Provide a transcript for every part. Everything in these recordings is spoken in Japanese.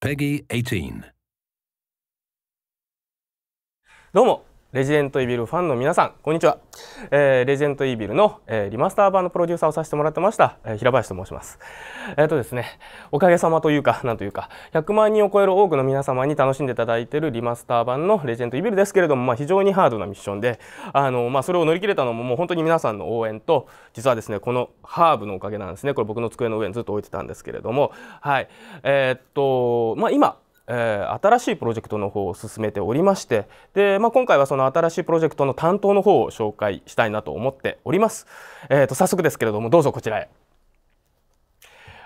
Peggy 18. どうもレジデントイビルファンの皆さん、こんにちは。えー、レジデントイビルの、えー、リマスター版のプロデューサーをさせてもらってました、えー、平林と申します。えっ、とですね、おかげさまというか、なんというか、100万人を超える多くの皆様に楽しんでいただいているリマスター版のレジデントイビルですけれども、まあ、非常にハードなミッションで、あの、まあ、それを乗り切れたのももう本当に皆さんの応援と、実はですね、このハーブのおかげなんですね。これ僕の机の上にずっと置いてたんですけれども、はい。えー、っと、まあ、今、えー、新しいプロジェクトの方を進めておりましてで、まあ、今回はその新しいプロジェクトの担当の方を紹介したいなと思っております。えーと、早速ですけれどもどうぞこちらへ。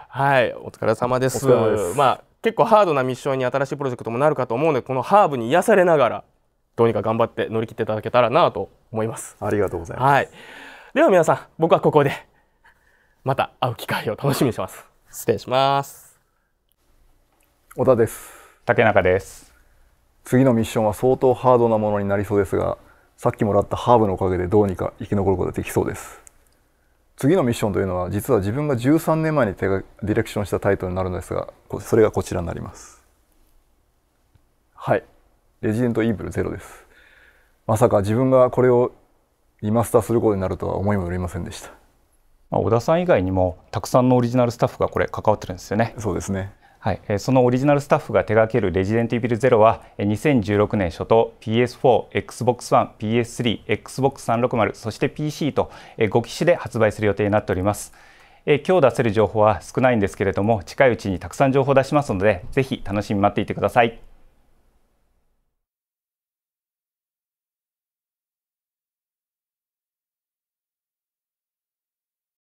はい、お疲れ様です。ですまあ結構ハードなミッションに新しいプロジェクトもなるかと思うのでこのハーブに癒されながらどうにか頑張って乗り切っていただけたらなと思います。ありがとうございます。はい、では皆さん僕はここでまた会う機会を楽しみにします。失礼します。小田です。竹中です次のミッションは相当ハードなものになりそうですがさっきもらったハーブのおかげでどうにか生き残ることができそうです次のミッションというのは実は自分が13年前に手がディレクションしたタイトルになるのですがそれがこちらになりますはいレジデントイーブルゼロですまさか自分がこれをリマスターすることになるとは思いもよりませんでしたまあ、小田さん以外にもたくさんのオリジナルスタッフがこれ関わってるんですよね。そうですね。はい、そのオリジナルスタッフが手掛けるレジデントイビルゼロは2016年初頭 PS4、Xbox One、PS3、Xbox 360そして PC と5機種で発売する予定になっております。え今日出せる情報は少ないんですけれども近いうちにたくさん情報を出しますのでぜひ楽しみに待っていてください。